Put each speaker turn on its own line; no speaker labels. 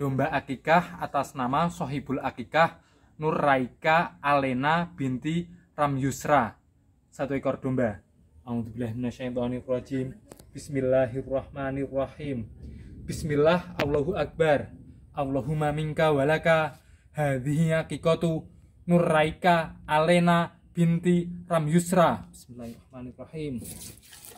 domba akikah atas nama Sohibul Akikah Nur Raika Alena binti Ram Yusra satu ekor domba Alhamdulillahirrahmanirrahim Bismillahirrahmanirrahim Bismillah Allahu Akbar Allahumma minka walaka hadhihi kikotu Nur Raika Alena binti Ram Yusra Bismillahirrahmanirrahim